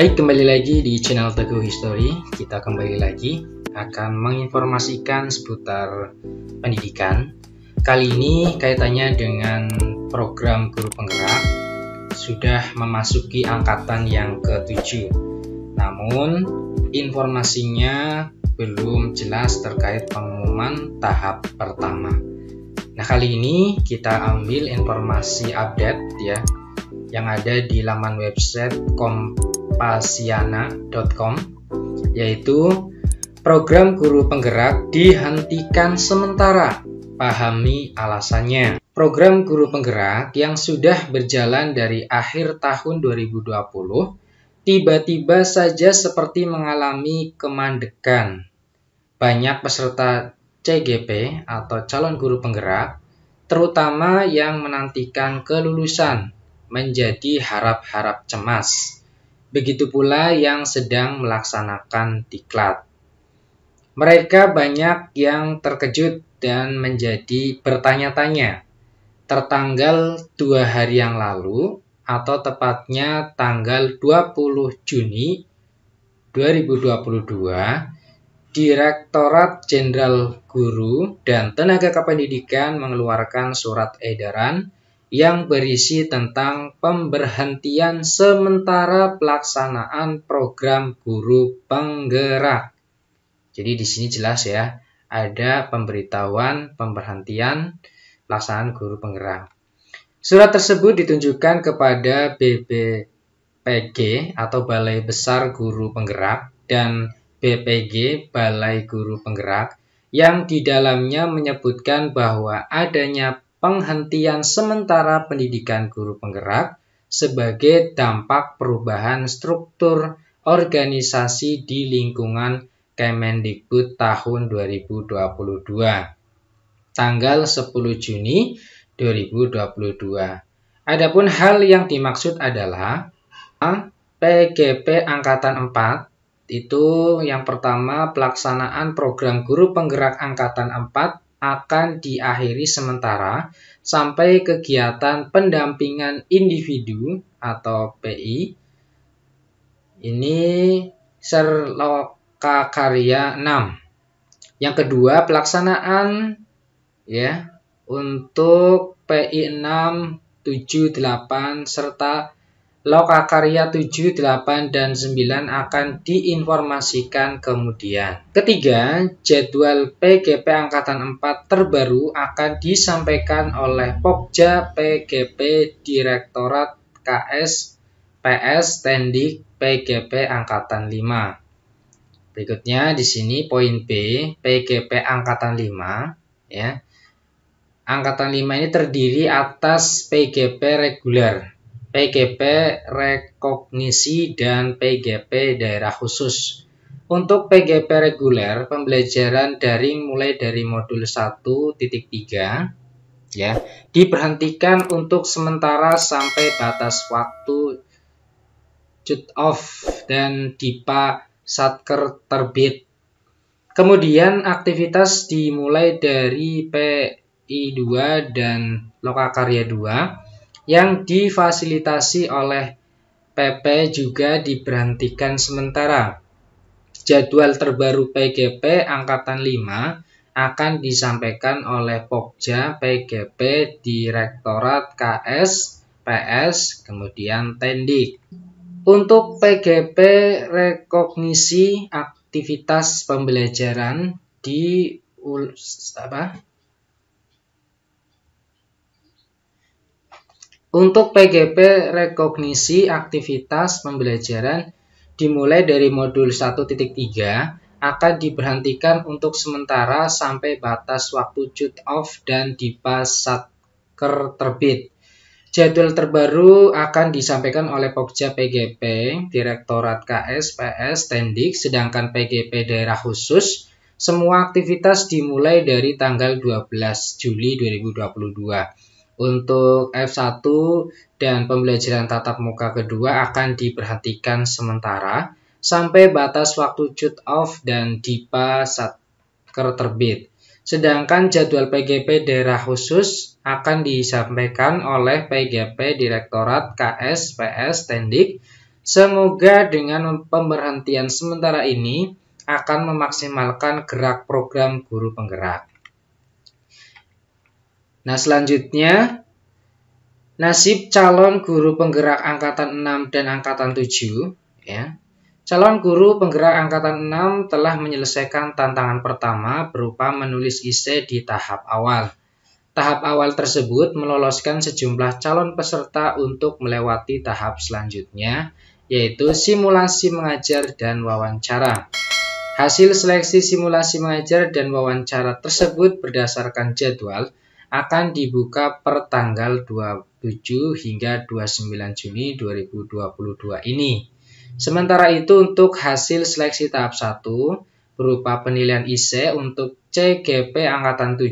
Baik, kembali lagi di channel Teguh History. Kita kembali lagi akan menginformasikan seputar pendidikan. Kali ini kaitannya dengan program guru penggerak sudah memasuki angkatan yang ketujuh. Namun, informasinya belum jelas terkait pengumuman tahap pertama. Nah, kali ini kita ambil informasi update ya yang ada di laman website kom pasiana.com yaitu program guru penggerak dihentikan sementara. Pahami alasannya. Program guru penggerak yang sudah berjalan dari akhir tahun 2020 tiba-tiba saja seperti mengalami kemandekan. Banyak peserta CGP atau calon guru penggerak, terutama yang menantikan kelulusan, menjadi harap-harap cemas. Begitu pula yang sedang melaksanakan diklat. Mereka banyak yang terkejut dan menjadi bertanya-tanya. Tertanggal dua hari yang lalu, atau tepatnya tanggal 20 Juni 2022, Direktorat Jenderal Guru dan Tenaga Kependidikan mengeluarkan surat edaran yang berisi tentang pemberhentian sementara pelaksanaan program guru penggerak. Jadi di sini jelas ya, ada pemberitahuan pemberhentian pelaksanaan guru penggerak. Surat tersebut ditunjukkan kepada BBPG atau Balai Besar Guru Penggerak dan BPG Balai Guru Penggerak yang di dalamnya menyebutkan bahwa adanya penghentian sementara pendidikan guru penggerak sebagai dampak perubahan struktur organisasi di lingkungan Kemendikbud tahun 2022 tanggal 10 Juni 2022. Adapun hal yang dimaksud adalah PGP angkatan 4 itu yang pertama pelaksanaan program guru penggerak angkatan 4 akan diakhiri sementara sampai kegiatan pendampingan individu atau PI ini Serloka Karya 6. Yang kedua pelaksanaan ya untuk PI 6, 7, 8 serta lokakarya akarya 7, 8, dan 9 akan diinformasikan kemudian. Ketiga, jadwal PGP Angkatan 4 terbaru akan disampaikan oleh Pokja PGP Direktorat KS PS Tendik PGP Angkatan 5. Berikutnya di sini poin B, PGP Angkatan 5. Ya. Angkatan 5 ini terdiri atas PGP reguler PGP rekognisi dan PGP daerah khusus. Untuk PGP reguler, pembelajaran daring mulai dari modul 1.3 ya, diberhentikan untuk sementara sampai batas waktu cut off dan DIPA Satker terbit. Kemudian aktivitas dimulai dari PI2 dan Lokakarya 2 yang difasilitasi oleh PP juga diberhentikan sementara. Jadwal terbaru PGP Angkatan 5 akan disampaikan oleh Pokja PGP Direktorat KS, PS, kemudian Tendik. Untuk PGP rekognisi aktivitas pembelajaran di apa, Untuk PGP rekognisi aktivitas pembelajaran dimulai dari modul 1.3 akan diberhentikan untuk sementara sampai batas waktu cut off dan dipa terbit. Jadwal terbaru akan disampaikan oleh Pokja PGP, Direktorat KS, PS, Tendik, sedangkan PGP daerah khusus semua aktivitas dimulai dari tanggal 12 Juli 2022 untuk F1 dan pembelajaran tatap muka kedua akan diperhatikan sementara sampai batas waktu cut off dan DIPA satker terbit. Sedangkan jadwal PGP daerah khusus akan disampaikan oleh PGP Direktorat KSPS Tendik. Semoga dengan pemberhentian sementara ini akan memaksimalkan gerak program guru penggerak. Nah, selanjutnya nasib calon guru penggerak angkatan 6 dan angkatan 7 ya. Calon guru penggerak angkatan 6 telah menyelesaikan tantangan pertama berupa menulis isi di tahap awal. Tahap awal tersebut meloloskan sejumlah calon peserta untuk melewati tahap selanjutnya, yaitu simulasi mengajar dan wawancara. Hasil seleksi simulasi mengajar dan wawancara tersebut berdasarkan jadwal akan dibuka per tanggal 27 hingga 29 Juni 2022 ini. Sementara itu untuk hasil seleksi tahap 1 berupa penilaian IC untuk CGP Angkatan 7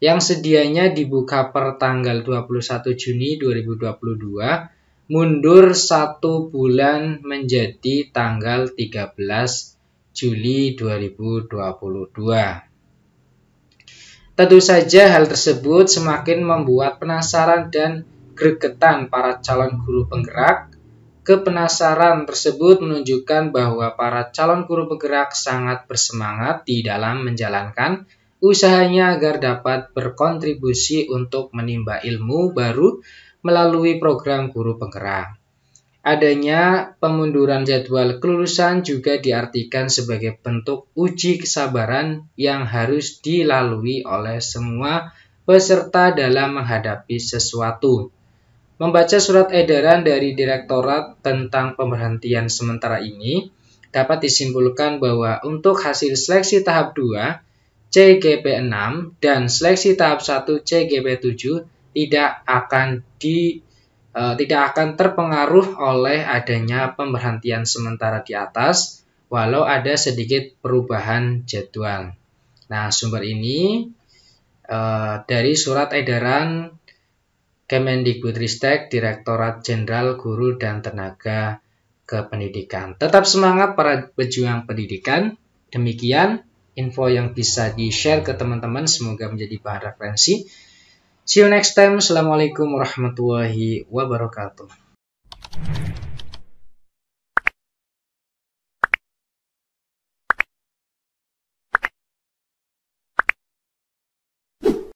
yang sedianya dibuka per tanggal 21 Juni 2022 mundur satu bulan menjadi tanggal 13 Juli 2022. Tentu saja hal tersebut semakin membuat penasaran dan gregetan para calon guru penggerak. Kepenasaran tersebut menunjukkan bahwa para calon guru penggerak sangat bersemangat di dalam menjalankan usahanya agar dapat berkontribusi untuk menimba ilmu baru melalui program guru penggerak. Adanya pemunduran jadwal kelulusan juga diartikan sebagai bentuk uji kesabaran yang harus dilalui oleh semua peserta dalam menghadapi sesuatu. Membaca surat edaran dari Direktorat tentang pemberhentian sementara ini dapat disimpulkan bahwa untuk hasil seleksi tahap 2 CGP6 dan seleksi tahap 1 CGP7 tidak akan di Eh, tidak akan terpengaruh oleh adanya pemberhentian sementara di atas walau ada sedikit perubahan jadwal. Nah, sumber ini e, dari surat edaran Kemendikbudristek Direktorat Jenderal Guru dan Tenaga Kependidikan. Tetap semangat para pejuang pendidikan. Demikian info yang bisa di-share ke teman-teman semoga menjadi bahan referensi. See you next time. Assalamualaikum warahmatullahi wabarakatuh.